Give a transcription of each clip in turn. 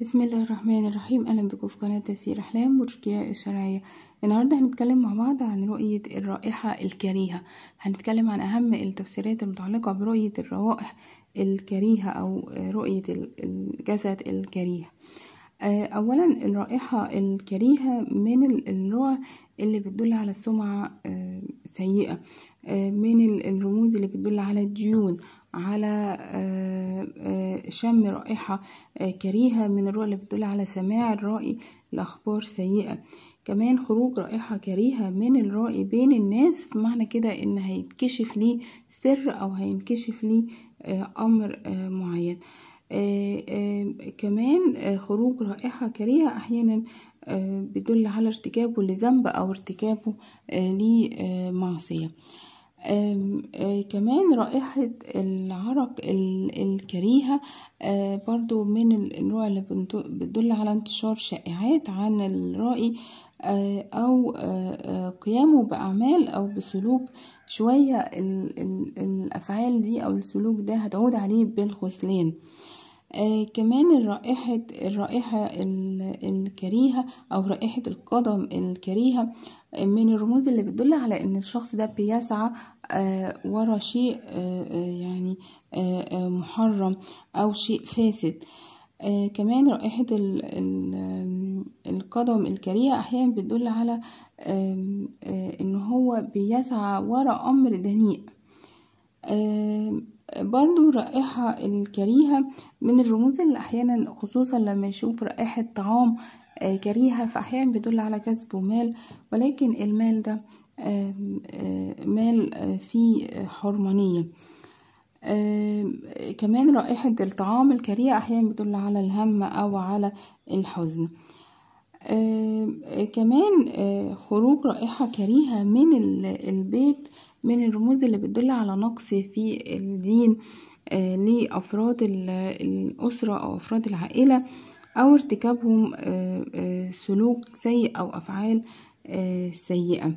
بسم الله الرحمن الرحيم اهلا بكم في قناه تفسير احلام برجية الشرعيه النهارده هنتكلم مع بعض عن رؤيه الرائحه الكريهه هنتكلم عن اهم التفسيرات المتعلقه برؤيه الروائح الكريهه او رؤيه الجسد الكريه آه، اولا الرائحه الكريهه من النوع اللي بتدل على السمعه آه، سيئه آه، من الرموز اللي بتدل على الديون على آه، آه، شم رائحة آه، كريهة من الرؤى اللي بتدل على سماع الرائي لأخبار سيئة كمان خروج رائحة كريهة من الرائي بين الناس بمعنى كده إن هيتكشف لي سر أو هينكشف لي أمر معين كمان خروج رائحة كريهة أحيانا بيدل على ارتكابه لذنب أو ارتكابه لمعصية آه، كمان رائحة العرق الكريهة آه، برضو من النوع اللي بتدل على انتشار شائعات عن الرائي آه، أو قيامه بأعمال أو بسلوك شوية الأفعال دي أو السلوك ده هتعود عليه بالخذلان آه، كمان الرائحة الرائحة الكريهة أو رائحة القدم الكريهة آه، من الرموز اللي بتدل على إن الشخص ده بيسعى آه، ورا شيء يعني محرم أو شيء فاسد كمان رائحة القدم الكريهة أحيانا بتدل على إن هو بيسعى ورا أمر دنيء برضو الرائحة الكريهة من الرموز اللي أحيانا خصوصا لما يشوف رائحة طعام آه، كريهة فأحيانا بيدل على كسب ومال ولكن المال ده مال آه، فيه حرمانية كمان رائحة الطعام الكريهة أحيانا بتدل على الهم أو على الحزن كمان آه، خروج رائحة كريهة من البيت من الرموز اللي بتدل على نقص في الدين آه، لأفراد الأسرة أو أفراد العائلة أو ارتكابهم آه، آه، سلوك سيء أو أفعال سيئة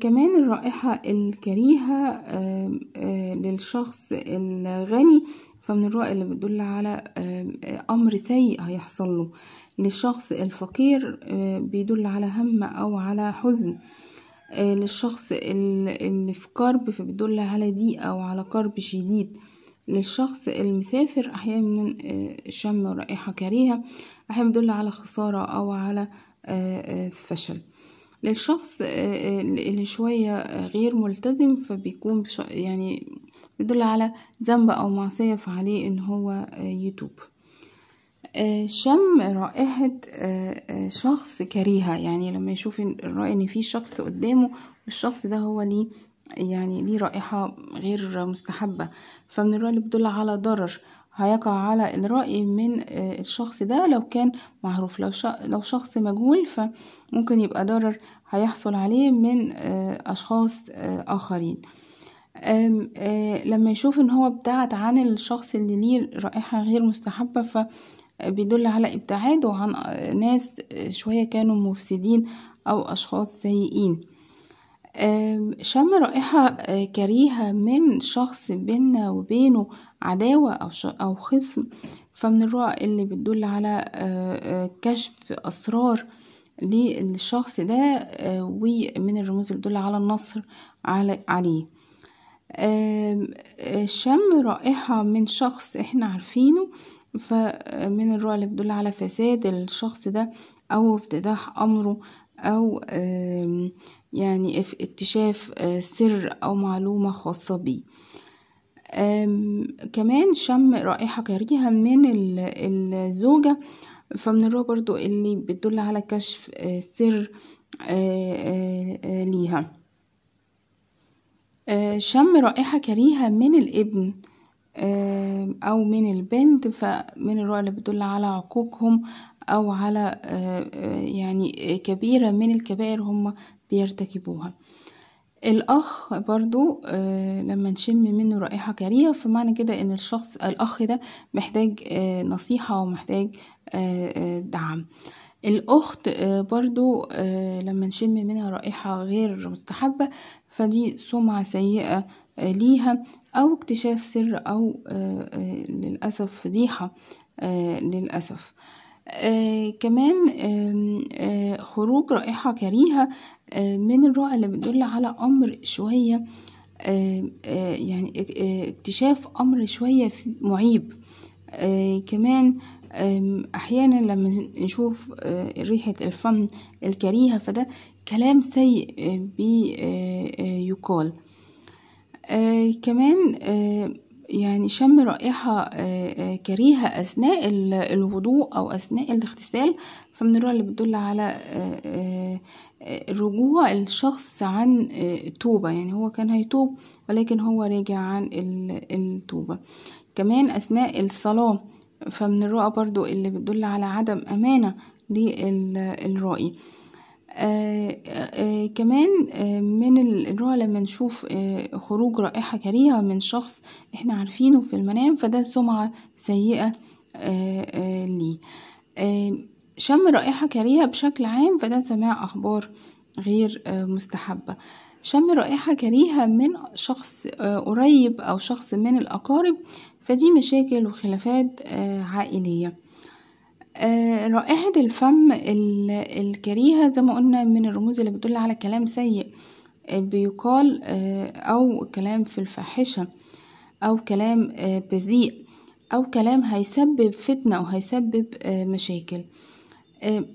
كمان الرائحة الكريهة للشخص الغني فمن الرؤى اللي بتدل على أمر سيء هيحصل له للشخص الفقير بيدل على هم أو على حزن آه، للشخص اللي في كرب فبتدل على ضيق أو على كرب شديد للشخص المسافر أحيانا آه، شم رائحة كريهة أحيانا بتدل على خسارة أو على آه، فشل للشخص اللي شوية غير ملتزم فبيكون يعني بيدل على ذنب أو معصية فعليه إن هو يتوب شم رائحة آه، آه، شخص كريهة يعني لما يشوف الرأي ان في شخص قدامه والشخص ده هو ليه يعني ليه رائحة غير مستحبة فمن الرأي اللي بتدل على ضرر هيقع على الرأي من آه، الشخص ده لو كان معروف لو, لو شخص مجهول فممكن يبقى ضرر هيحصل عليه من أشخاص آخرين لما يشوف ان هو ابتعد عن الشخص اللي ليه رائحة غير مستحبة ف بيدل على ابتعاد وعن ناس شوية كانوا مفسدين أو أشخاص سيئين شم رائحة آه، كريهة من شخص بينا وبينه عداوة أو, أو خصم فمن الرؤى اللي بتدل على آه، آه، كشف أسرار للشخص ده ومن الرموز اللي بتدل على النصر عليه شم رائحة من شخص احنا عارفينه فمن الرؤى اللي بتدل على فساد الشخص ده أو افتتاح أمره أو يعني اكتشاف آه، سر أو معلومة خاصة بيه كمان شم رائحة كريهة من الزوجة فمن الرؤى برضو اللي بتدل على كشف آه، سر آه، ليها شم رائحة كريهة من الابن أو من البنت فمن الرؤى اللي بتدل على عقوقهم أو على آه، آه، يعني آه، كبيرة من الكبائر هم بيرتكبوها الأخ برضو لما نشم منه رائحة كريهة فمعنى كده إن الشخص الأخ ده محتاج نصيحة ومحتاج دعم الأخت آه، برضو آه، لما نشم منها رائحة غير مستحبة فدي سمعة سيئة آه، ليها أو اكتشاف سر أو للأسف فضيحة للأسف كمان خروج رائحة كريهة من الرؤى اللي بتدل على أمر شوية يعني اكتشاف أمر شوية معيب كمان أحيانا لما نشوف آه، ريحة الفم الكريهة فده كلام سيء آه، بيقال آه، كمان يعني شم رائحة كريهة أثناء الوضوء أو أثناء الاغتسال فمن اللي بتدل على رجوع الشخص عن التوبة يعني هو كان هيتوب ولكن هو راجع عن التوبة كمان أثناء الصلاة فمن الرؤى برضو اللي بتدل على عدم أمانة للرائي آآ آه، آآ آه، كمان آآ آه، من الرؤى لما نشوف خروج رائحة كريهة من شخص احنا عارفينه في المنام فده سمعة سيئة ليه شم رائحة كريهة بشكل عام فده سماع أخبار غير مستحبة شم رائحة كريهة من شخص قريب أو شخص من الأقارب فدي مشاكل وخلافات آه، عائلية آه، رائحة الفم الكريهة زي ما قلنا من الرموز اللي بتدل على كلام سيء آه، بيقال أو كلام في الفاحشة أو كلام بذيء أو كلام هيسبب فتنة أو هيسبب مشاكل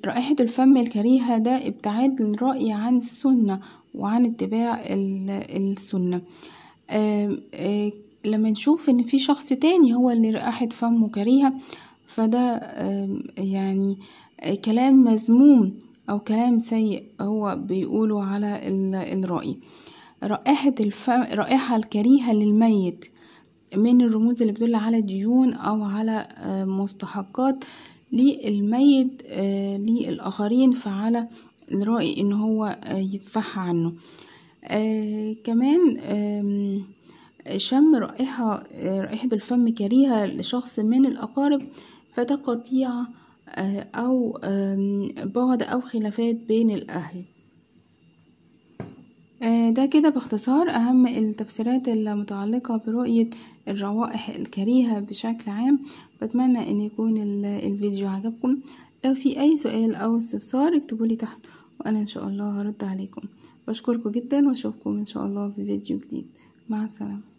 رائحة الفم الكريهة ده ابتعاد الرأي عن السنة وعن اتباع السنة لما نشوف ان في شخص تاني هو اللي رائحة فمه كريهة فده يعني كلام مذموم أو كلام سيء هو بيقوله على الرأي رائحة الفم الرائحة الكريهة للميت من الرموز اللي بتدل على ديون أو على مستحقات للميت آه، للآخرين فعلى الرأي إن هو آه، يدفعها عنه آه، كمان شم رائحة رائحة الفم كريهة لشخص من الأقارب فده قطيع آه، أو بعد أو خلافات بين الأهل آه، ده كده باختصار أهم التفسيرات المتعلقة برؤية الروائح الكريهة بشكل عام بتمنى أن يكون الفيديو عجبكم لو في أي سؤال أو استفسار اكتبولي تحت وأنا إن شاء الله هرد عليكم بشكركم جدا وأشوفكم إن شاء الله في فيديو جديد مع السلامة